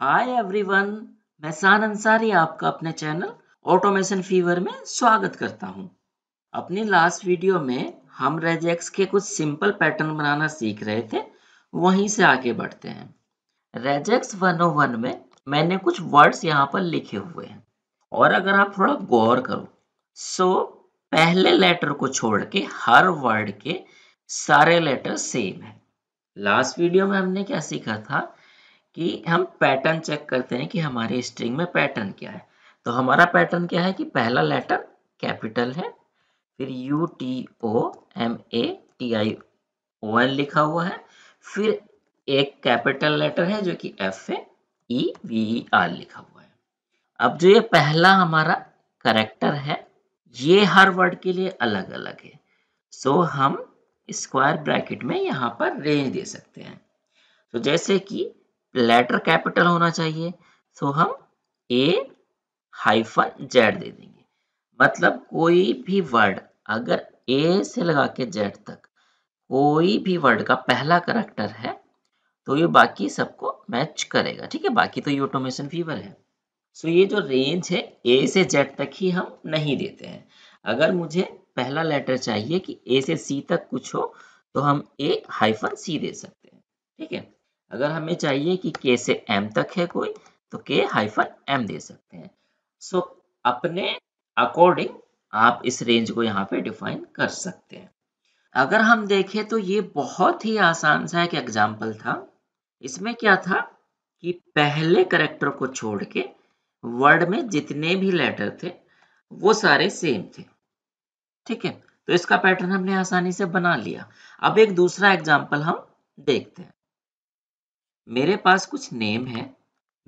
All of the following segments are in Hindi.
हाय एवरीवन मैं सान अंसारी आपका अपने चैनल ऑटोमेशन फीवर में स्वागत करता हूं। अपनी लास्ट वीडियो में हम रेजेक्स के कुछ सिंपल पैटर्न बनाना सीख रहे थे वहीं से आगे बढ़ते हैं रेजेक्स 101 में मैंने कुछ वर्ड्स यहां पर लिखे हुए हैं और अगर आप थोड़ा गौर करो सो पहले लेटर को छोड़ के हर वर्ड के सारे लेटर सेम है लास्ट वीडियो में हमने क्या सीखा था कि हम पैटर्न चेक करते हैं कि हमारे स्ट्रिंग में पैटर्न क्या है तो हमारा पैटर्न क्या है कि पहला लेटर कैपिटल है फिर U T O M A T I O N लिखा हुआ है फिर एक कैपिटल लेटर है जो कि F A E V R लिखा हुआ है अब जो ये पहला हमारा करेक्टर है ये हर वर्ड के लिए अलग अलग है सो so, हम स्क्वायर ब्रैकेट में यहाँ पर रेंज दे सकते हैं तो so, जैसे कि लेटर कैपिटल होना चाहिए सो हम ए हाइफन जेड दे देंगे मतलब कोई भी वर्ड अगर ए से लगा के जेड तक कोई भी वर्ड का पहला करेक्टर है तो ये बाकी सबको मैच करेगा ठीक है बाकी तो ये ऑटोमेशन फीवर है सो ये जो रेंज है ए से जेड तक ही हम नहीं देते हैं अगर मुझे पहला लेटर चाहिए कि ए से सी तक कुछ हो तो हम ए हाइफन सी दे सकते हैं ठीक है अगर हमें चाहिए कि के से एम तक है कोई तो के हाइफन एम दे सकते हैं सो अपने अकॉर्डिंग आप इस रेंज को यहाँ पे डिफाइन कर सकते हैं अगर हम देखें तो ये बहुत ही आसान सा एक एग्जाम्पल था इसमें क्या था कि पहले करेक्टर को छोड़ के वर्ड में जितने भी लेटर थे वो सारे सेम थे ठीक है तो इसका पैटर्न हमने आसानी से बना लिया अब एक दूसरा एग्जाम्पल हम देखते हैं मेरे पास कुछ नेम है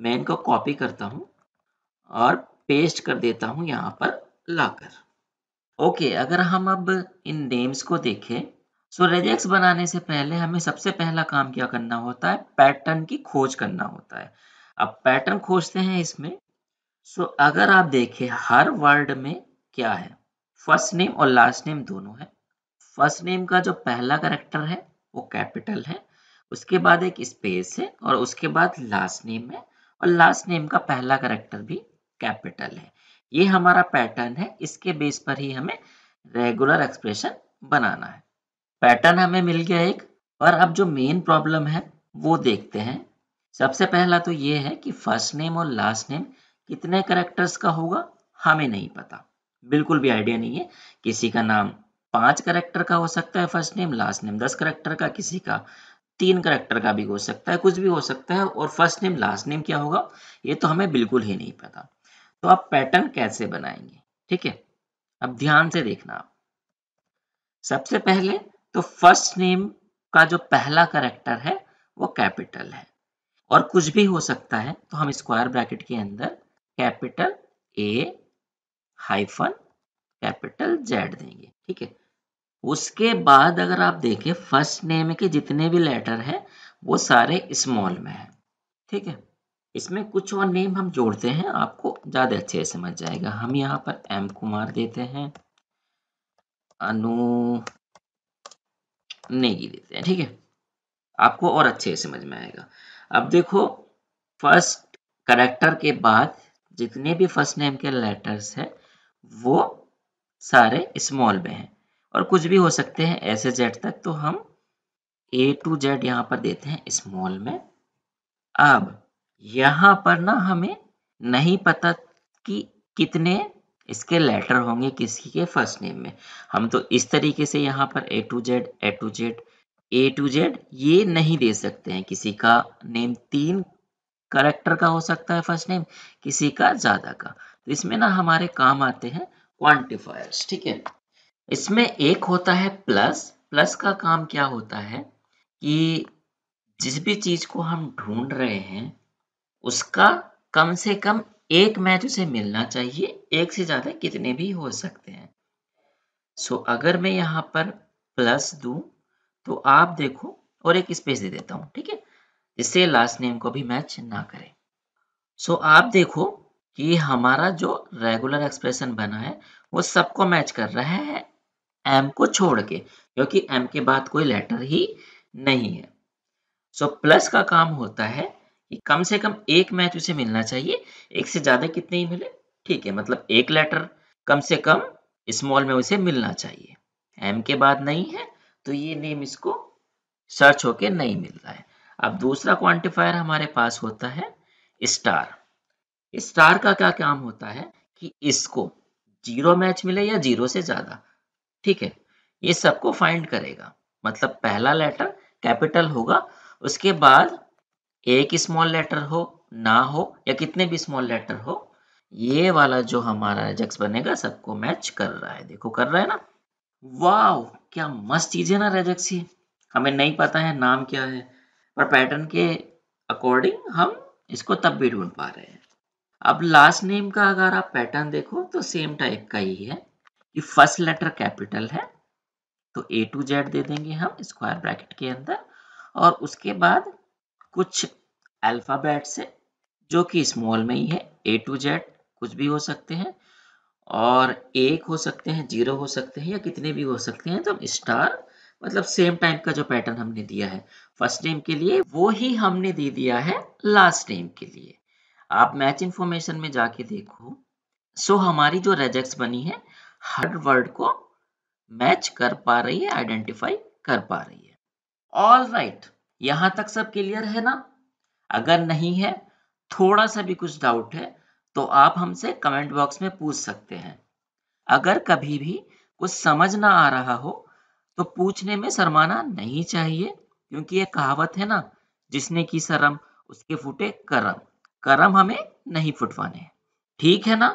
मैं इनको कॉपी करता हूँ और पेस्ट कर देता हूँ यहाँ पर लाकर ओके अगर हम अब इन नेम्स को देखें सो so, रेजेक्स बनाने से पहले हमें सबसे पहला काम क्या करना होता है पैटर्न की खोज करना होता है अब पैटर्न खोजते हैं इसमें सो so, अगर आप देखें हर वर्ड में क्या है फर्स्ट नेम और लास्ट नेम दोनों है फर्स्ट नेम का जो पहला करेक्टर है वो कैपिटल है उसके बाद एक स्पेस है और उसके बाद लास्ट नेम है और लास्ट नेम का पहला करेक्टर भी कैपिटल है ये हमारा पैटर्न है इसके बेस पर ही हमें रेगुलर एक्सप्रेशन बनाना है पैटर्न हमें मिल गया एक और अब जो मेन प्रॉब्लम है वो देखते हैं सबसे पहला तो ये है कि फर्स्ट नेम और लास्ट नेम कितने करेक्टर्स का होगा हमें नहीं पता बिल्कुल भी आइडिया नहीं है किसी का नाम पांच करेक्टर का हो सकता है फर्स्ट नेम लास्ट नेम दस करेक्टर का किसी का तीन करेक्टर का भी हो सकता है कुछ भी हो सकता है और फर्स्ट नेम लास्ट नेम क्या होगा ये तो हमें बिल्कुल ही नहीं पता तो आप पैटर्न कैसे बनाएंगे ठीक है अब ध्यान से देखना आप सबसे पहले तो फर्स्ट नेम का जो पहला करेक्टर है वो कैपिटल है और कुछ भी हो सकता है तो हम स्क्वायर ब्रैकेट के अंदर capital A hyphen capital Z देंगे ठीक है उसके बाद अगर आप देखें फर्स्ट नेम के जितने भी लेटर हैं वो सारे स्मॉल में हैं ठीक है इसमें कुछ और नेम हम जोड़ते हैं आपको ज़्यादा अच्छे समझ जाएगा हम यहाँ पर एम कुमार देते हैं अनु नेगी देते हैं ठीक है आपको और अच्छे समझ में आएगा अब देखो फर्स्ट करेक्टर के बाद जितने भी फर्स्ट नेम के लेटर्स हैं वो सारे स्मॉल में हैं और कुछ भी हो सकते हैं ऐसे जेड तक तो हम ए टू जेड यहाँ पर देते हैं स्मॉल में अब यहाँ पर ना हमें नहीं पता कि कितने इसके लेटर होंगे किसी के फर्स्ट नेम में हम तो इस तरीके से यहाँ पर A to Z A to Z A to Z ये नहीं दे सकते हैं किसी का नेम तीन करेक्टर का हो सकता है फर्स्ट नेम किसी का ज़्यादा का तो इसमें ना हमारे काम आते हैं क्वांटिफायर्स ठीक है इसमें एक होता है प्लस प्लस का काम क्या होता है कि जिस भी चीज को हम ढूंढ रहे हैं उसका कम से कम एक मैच उसे मिलना चाहिए एक से ज्यादा कितने भी हो सकते हैं सो so, अगर मैं यहाँ पर प्लस दू तो आप देखो और एक स्पेस दे देता हूँ ठीक है जिससे लास्ट नेम को भी मैच ना करें सो so, आप देखो कि हमारा जो रेगुलर एक्सप्रेशन बना है वो सबको मैच कर रहा है एम को छोड़ के क्योंकि एम के बाद कोई लेटर ही नहीं है सो so, प्लस का काम होता है कि कम से कम एक मैच उसे मिलना चाहिए एक से ज्यादा कितने ही मिले ठीक है मतलब एक लेटर कम से कम स्मॉल में उसे मिलना चाहिए एम के बाद नहीं है तो ये नेम इसको सर्च होके नहीं मिल रहा है अब दूसरा क्वांटिफायर हमारे पास होता है स्टार स्टार का क्या काम होता है कि इसको जीरो मैच मिले या जीरो से ज्यादा ठीक है ये सबको फाइंड करेगा मतलब पहला लेटर कैपिटल होगा उसके बाद एक स्मॉल लेटर हो ना हो या कितने भी स्मॉल लेटर हो ये वाला जो हमारा रेजेक्स बनेगा सबको मैच कर रहा है देखो कर रहा है ना वाओ क्या मस्त चीज है ना रेजेक्स ये हमें नहीं पता है नाम क्या है पर पैटर्न के अकॉर्डिंग हम इसको तब भी ढूंढ पा रहे हैं अब लास्ट नेम का अगर आप पैटर्न देखो तो सेम टाइप का ही है कि फर्स्ट लेटर कैपिटल है तो ए टू जेड दे देंगे हम स्क्वायर ब्रैकेट के अंदर और उसके बाद कुछ अल्फ़ाबेट से जो कि स्मॉल में ही है ए टू जेड कुछ भी हो सकते हैं और एक हो सकते हैं जीरो हो सकते हैं या कितने भी हो सकते हैं तो हम स्टार मतलब सेम टाइप का जो पैटर्न हमने दिया है फर्स्ट नेम के लिए वो ही हमने दे दिया है लास्ट नेम के लिए आप मैच इन्फॉर्मेशन में जाके देखो सो हमारी जो रेजेक्ट बनी है हर वर्ड को मैच कर पा रही है आइडेंटिफाई कर पा रही है ऑल राइट right, यहां तक सब क्लियर है ना अगर नहीं है थोड़ा सा भी कुछ डाउट है तो आप हमसे कमेंट बॉक्स में पूछ सकते हैं अगर कभी भी कुछ समझ ना आ रहा हो तो पूछने में शर्माना नहीं चाहिए क्योंकि ये कहावत है ना जिसने की शर्म उसके फूटे करम करम हमें नहीं फुटवाने ठीक है ना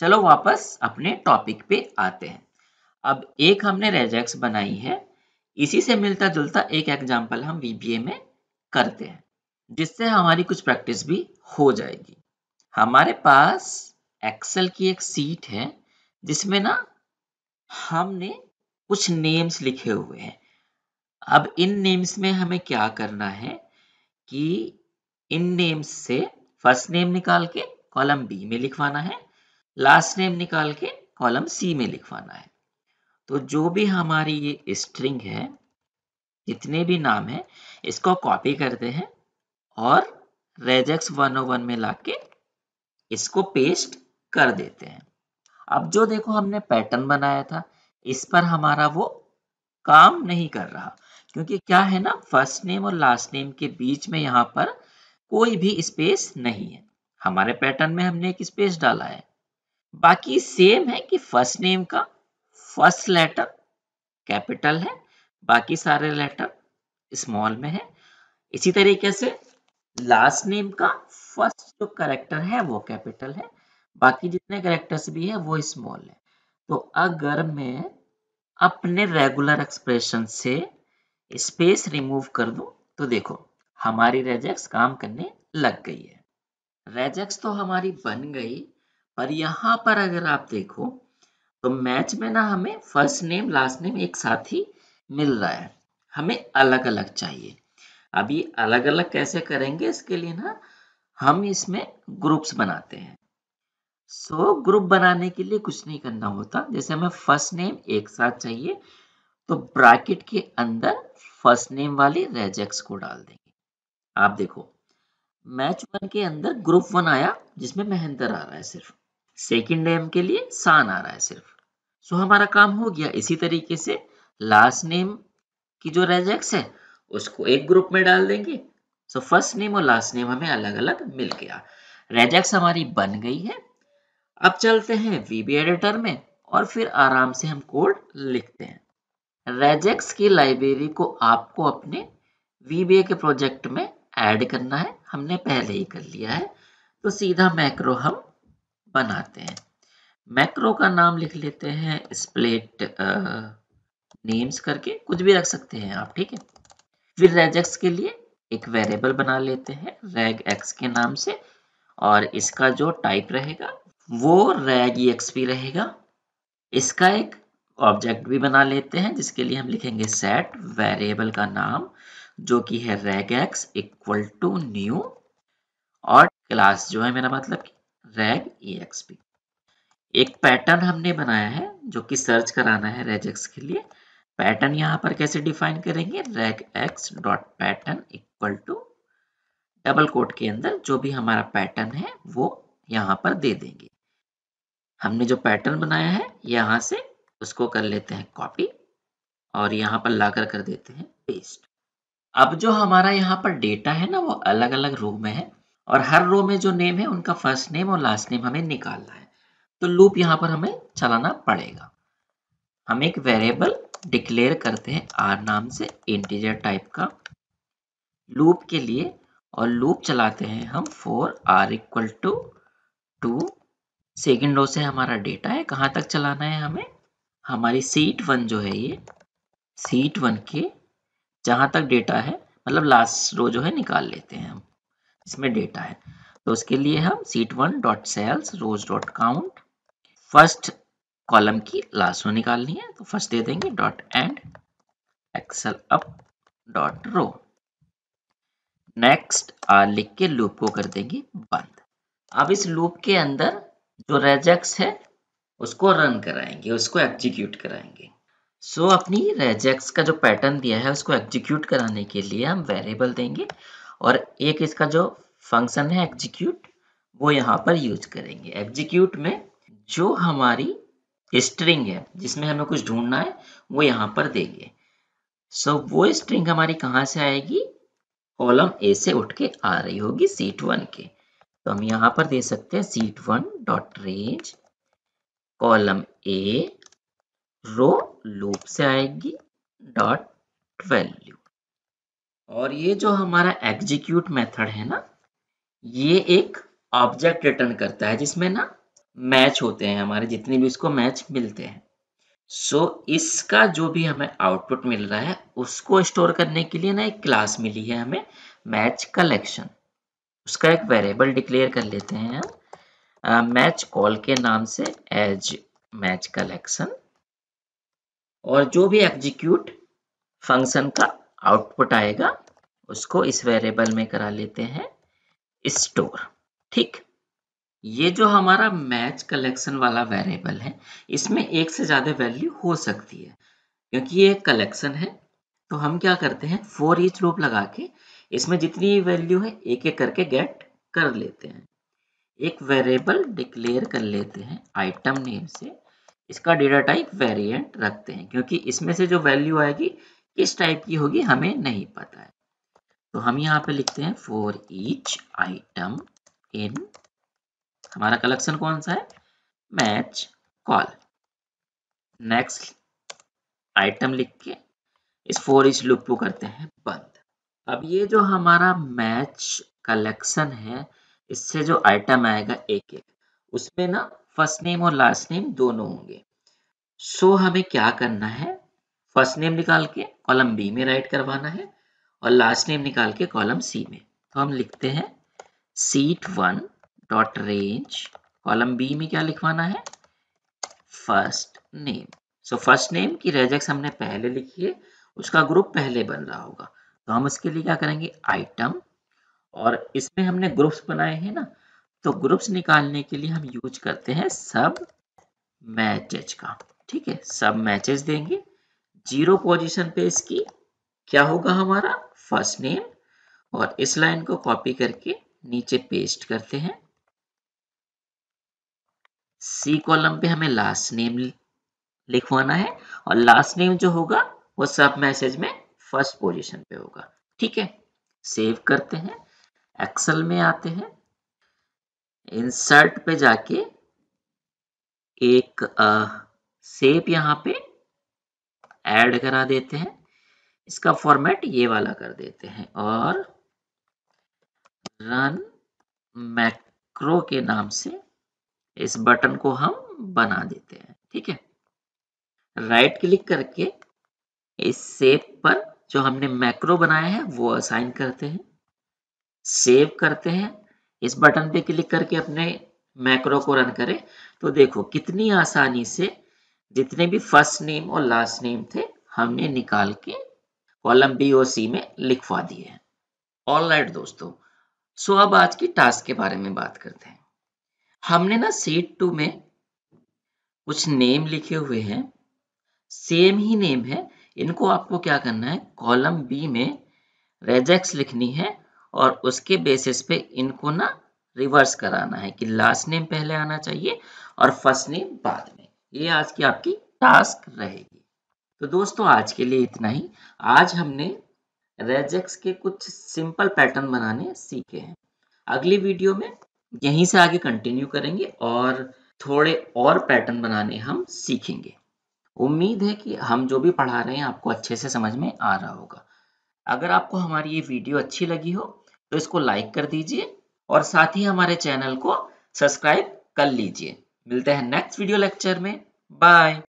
चलो वापस अपने टॉपिक पे आते हैं अब एक हमने रेजेक्स बनाई है इसी से मिलता जुलता एक एग्जाम्पल हम वीबीए में करते हैं जिससे हमारी कुछ प्रैक्टिस भी हो जाएगी हमारे पास एक्सेल की एक सीट है जिसमें ना हमने कुछ नेम्स लिखे हुए हैं अब इन नेम्स में हमें क्या करना है कि इन नेम्स से फर्स्ट नेम निकाल के कॉलम बी में लिखवाना है लास्ट नेम निकाल के कॉलम सी में लिखवाना है तो जो भी हमारी ये स्ट्रिंग है जितने भी नाम है इसको कॉपी करते हैं और रेजेक्स 101 में लाके इसको पेस्ट कर देते हैं अब जो देखो हमने पैटर्न बनाया था इस पर हमारा वो काम नहीं कर रहा क्योंकि क्या है ना फर्स्ट नेम और लास्ट नेम के बीच में यहाँ पर कोई भी स्पेस नहीं है हमारे पैटर्न में हमने एक स्पेस डाला है बाकी सेम है कि फर्स्ट नेम का फर्स्ट लेटर कैपिटल है बाकी सारे लेटर स्मॉल में है इसी तरीके से लास्ट नेम का फर्स्ट जो करेक्टर है वो कैपिटल है बाकी जितने करेक्टर्स भी है वो स्मॉल है तो अगर मैं अपने रेगुलर एक्सप्रेशन से स्पेस रिमूव कर दूं तो देखो हमारी रेजेक्स काम करने लग गई है रेजेक्स तो हमारी बन गई और यहाँ पर अगर आप देखो तो मैच में ना हमें फर्स्ट नेम लास्ट नेम एक साथ ही मिल रहा है हमें अलग अलग चाहिए अब ये अलग अलग कैसे करेंगे इसके लिए ना हम इसमें ग्रुप्स बनाते हैं सो so, ग्रुप बनाने के लिए कुछ नहीं करना होता जैसे हमें फर्स्ट नेम एक साथ चाहिए तो ब्रैकेट के अंदर फर्स्ट नेम वाली रेजेक्स को डाल देंगे आप देखो मैच वन के अंदर ग्रुप वन आया जिसमें महेंद्र आ रहा है सिर्फ सेकेंड नेम के लिए सान आ रहा है सिर्फ सो हमारा काम हो गया इसी तरीके से लास्ट नेम की जो रेजेक्स है उसको एक ग्रुप में डाल देंगे सो फर्स्ट नेम और लास्ट नेम हमें अलग अलग मिल गया रेजेक्स हमारी बन गई है अब चलते हैं वीबी एडिटर में और फिर आराम से हम कोड लिखते हैं रेजेक्स की लाइब्रेरी को आपको अपने वीबीए के प्रोजेक्ट में ऐड करना है हमने पहले ही कर लिया है तो सीधा मैक्रो हम बनाते हैं मैक्रो का नाम लिख लेते हैं स्प्लेट नेम्स करके कुछ भी रख सकते हैं आप ठीक है फिर एक्स के लिए एक वेरिएबल बना लेते हैं रेग एक्स के नाम से और इसका जो टाइप रहेगा वो रेग भी रहेगा इसका एक ऑब्जेक्ट भी बना लेते हैं जिसके लिए हम लिखेंगे सेट वेरिएबल का नाम जो कि है reg ex equal to new और क्लास जो है मेरा मतलब कि रेग एक्सपी एक पैटर्न हमने बनाया है जो कि सर्च कराना है रेजेक्स के लिए पैटर्न यहाँ पर कैसे डिफाइन करेंगे reg ex dot pattern equal to double quote के अंदर जो भी हमारा पैटर्न है वो यहाँ पर दे देंगे हमने जो पैटर्न बनाया है यहाँ से उसको कर लेते हैं कॉपी और यहाँ पर लाकर कर देते हैं पेस्ट अब जो हमारा यहाँ पर डेटा है ना वो अलग अलग रूम में है और हर रो में जो नेम है उनका फर्स्ट नेम और लास्ट नेम हमें निकालना है तो लूप यहाँ पर हमें चलाना पड़ेगा हम एक वेरिएबल डिक्लेयर करते हैं आर नाम से इंटीजर टाइप का लूप के लिए और लूप चलाते हैं हम for R equal to two second row से हमारा डेटा है कहाँ तक चलाना है हमें हमारी सीट वन जो है ये सीट वन के जहाँ तक डेटा है मतलब लास्ट रो जो है निकाल लेते हैं हम इसमें डेटा है तो उसके लिए हम sheet one dot cells rows dot count first column की लास्ट रो निकालनी है तो फर्स्ट दे देंगे dot end xl up dot row next लिख के लूप को कर देंगे बंद अब इस लूप के अंदर जो रेजेक्स है उसको रन कराएंगे उसको एग्जीक्यूट कराएंगे सो so, अपनी रेजेक्स का जो पैटर्न दिया है उसको एग्जीक्यूट कराने के लिए हम वेरिएबल देंगे और एक इसका जो फंक्शन है एग्जीक्यूट वो यहाँ पर यूज करेंगे एग्जीक्यूट में जो हमारी स्ट्रिंग है जिसमें हमें कुछ ढूंढना है वो यहाँ पर देंगे सो so, वो स्ट्रिंग हमारी कहाँ से आएगी कॉलम ए से उठ के आ रही होगी सीट वन के तो हम यहाँ पर दे सकते हैं sheet one dot range column A row loop से आएगी डॉट वैल्यू और ये जो हमारा एग्जीक्यूट मेथड है ना ये एक ऑब्जेक्ट रिटर्न करता है जिसमें ना मैच होते हैं हमारे जितने भी उसको मैच मिलते हैं सो so, इसका जो भी हमें आउटपुट मिल रहा है उसको स्टोर करने के लिए ना एक क्लास मिली है हमें मैच कलेक्शन उसका एक वेरिएबल डिक्लेयर कर लेते हैं हम मैच कॉल के नाम से एज मैच कलेक्शन और जो भी एग्जीक्यूट फंक्शन का आउटपुट आएगा उसको इस वेरिएबल में करा लेते हैं स्टोर ठीक ये जो हमारा मैच कलेक्शन वाला वेरिएबल है इसमें एक से ज़्यादा वैल्यू हो सकती है क्योंकि ये कलेक्शन है तो हम क्या करते हैं फोर ईच लूप लगा के इसमें जितनी वैल्यू है एक एक करके गेट कर लेते हैं एक वेरिएबल डिक्लेयर कर लेते हैं आइटम नेम से इसका डेटा टाइप वेरिएंट रखते हैं क्योंकि इसमें से जो वैल्यू आएगी किस टाइप की होगी हमें नहीं पता है तो हम यहाँ पे लिखते हैं फॉर ईच आइटम इन हमारा कलेक्शन कौन सा है मैच कॉल नेक्स्ट आइटम लिख के इस फोर इच लुप को करते हैं बंद अब ये जो हमारा मैच कलेक्शन है इससे जो आइटम आएगा एक एक उसमें ना फर्स्ट नेम और लास्ट नेम दोनों होंगे सो so, हमें क्या करना है फर्स्ट नेम निकाल के कॉलम बी में राइट करवाना है और लास्ट नेम निकाल के कॉलम सी में तो हम लिखते हैं sheet one dot range column B में क्या लिखवाना है first name so first name की रेजेक्स हमने पहले लिखी है उसका ग्रुप पहले बन रहा होगा तो हम उसके लिए क्या करेंगे आइटम और इसमें हमने ग्रुप्स बनाए हैं ना तो ग्रुप्स निकालने के लिए हम यूज करते हैं सब मैचेज का ठीक है सब मैचेज देंगे जीरो पोजीशन पे इसकी क्या होगा हमारा फर्स्ट नेम और इस लाइन को कॉपी करके नीचे पेस्ट करते हैं सी कॉलम पे हमें लास्ट नेम लिखवाना है और लास्ट नेम जो होगा वो सब मैसेज में फर्स्ट पोजीशन पे होगा ठीक है सेव करते हैं एक्सेल में आते हैं इंसर्ट पे जाके एक सेप यहाँ पे ऐड करा देते हैं इसका फॉर्मेट ये वाला कर देते हैं और रन मैक्रो के नाम से इस बटन को हम बना देते हैं ठीक है राइट क्लिक करके इस सेव पर जो हमने मैक्रो बनाया है वो असाइन करते हैं सेव करते हैं इस बटन पे क्लिक करके अपने मैक्रो को रन करें तो देखो कितनी आसानी से जितने भी फर्स्ट नेम और लास्ट नेम थे हमने निकाल के कॉलम बी और सी में लिखवा दिए हैं ऑलराइट दोस्तों सो अब आज की टास्क के बारे में बात करते हैं हमने ना सीट टू में कुछ नेम लिखे हुए हैं सेम ही नेम है इनको आपको क्या करना है कॉलम बी में रेजेक्स लिखनी है और उसके बेसिस पे इनको ना रिवर्स कराना है कि लास्ट नेम पहले आना चाहिए और फर्स्ट नेम बाद में ये आज की आपकी टास्क रहेगी तो दोस्तों आज के लिए इतना ही आज हमने रेजेक्स के कुछ सिंपल पैटर्न बनाने सीखे हैं अगली वीडियो में यहीं से आगे कंटिन्यू करेंगे और थोड़े और पैटर्न बनाने हम सीखेंगे उम्मीद है कि हम जो भी पढ़ा रहे हैं आपको अच्छे से समझ में आ रहा होगा अगर आपको हमारी ये वीडियो अच्छी लगी हो तो इसको लाइक कर दीजिए और साथ ही हमारे चैनल को सब्सक्राइब कर लीजिए मिलते हैं नेक्स्ट वीडियो लेक्चर में बाय